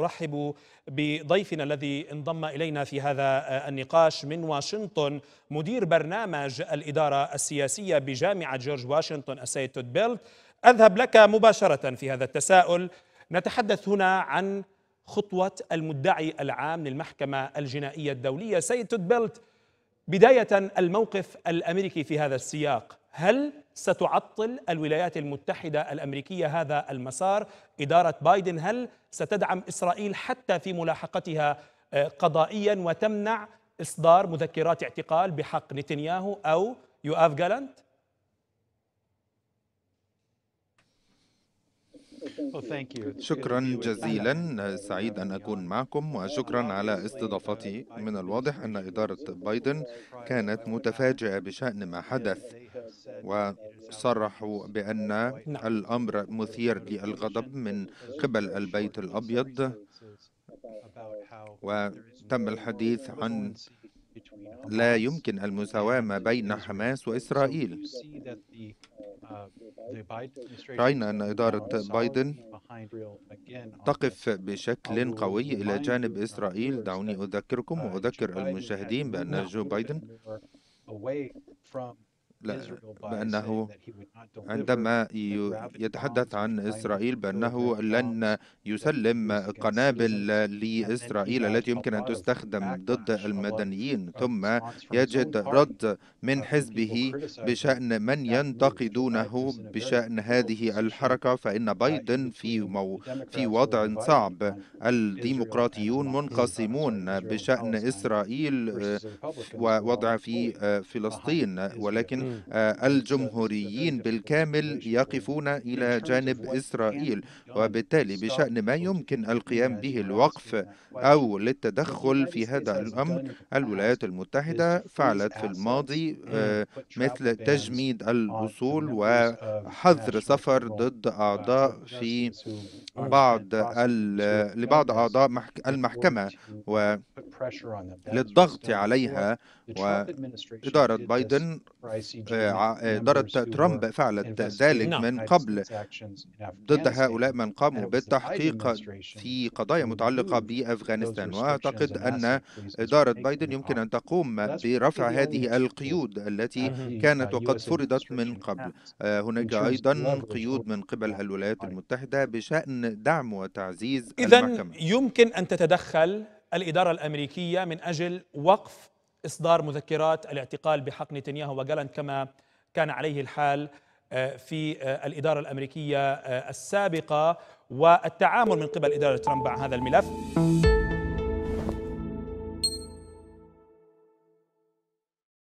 ارحب بضيفنا الذي انضم الينا في هذا النقاش من واشنطن مدير برنامج الاداره السياسيه بجامعه جورج واشنطن السيد تود بيلت اذهب لك مباشره في هذا التساؤل نتحدث هنا عن خطوه المدعي العام للمحكمه الجنائيه الدوليه سيد تود بيلت بدايه الموقف الامريكي في هذا السياق هل ستعطل الولايات المتحدة الأمريكية هذا المسار؟ إدارة بايدن هل ستدعم إسرائيل حتى في ملاحقتها آه، قضائيا وتمنع إصدار مذكرات اعتقال بحق نتنياهو أو يؤاف جالانت؟ شكرا جزيلا سعيد أن أكون معكم وشكرا على استضافتي من الواضح أن إدارة بايدن كانت متفاجئة بشأن ما حدث وصرحوا بأن نعم. الأمر مثير للغضب من قبل البيت الأبيض وتم الحديث عن لا يمكن المساواة ما بين حماس وإسرائيل رأينا أن إدارة بايدن تقف بشكل قوي إلى جانب إسرائيل دعوني أذكركم وأذكر المشاهدين بأن جو بايدن بأنه عندما يتحدث عن إسرائيل بأنه لن يسلم قنابل لإسرائيل التي يمكن أن تستخدم ضد المدنيين ثم يجد رد من حزبه بشأن من ينتقدونه بشأن هذه الحركة فإن بايدن في, مو في وضع صعب الديمقراطيون منقسمون بشأن إسرائيل ووضع في آه، فلسطين ولكن آه، الجمهوريين بالكامل يقفون إلى جانب إسرائيل وبالتالي بشأن ما يمكن القيام به الوقف أو للتدخل في هذا الأمر الولايات المتحدة فعلت في الماضي آه، مثل تجميد الأصول وحظر سفر ضد أعضاء في بعض لبعض أعضاء المحكمة وللضغط عليها وإدارة بايدن اداره إيه آه، ترامب آه، فعلت ذلك من قبل ضد هؤلاء من قاموا بالتحقيق في قضايا متعلقة بأفغانستان وأعتقد أن إدارة بايدن يمكن أن تقوم برفع هذه القيود التي كانت وقد فرضت من قبل آه، هناك أيضا قيود من قبل الولايات المتحدة بشأن دعم وتعزيز إذا يمكن أن تتدخل الإدارة الأمريكية من أجل وقف إصدار مذكرات الاعتقال بحق نتنياهو وجالنت كما كان عليه الحال آه، في آه، الإدارة الأمريكية آه، السابقة والتعامل من قبل إدارة ترامب مع هذا الملف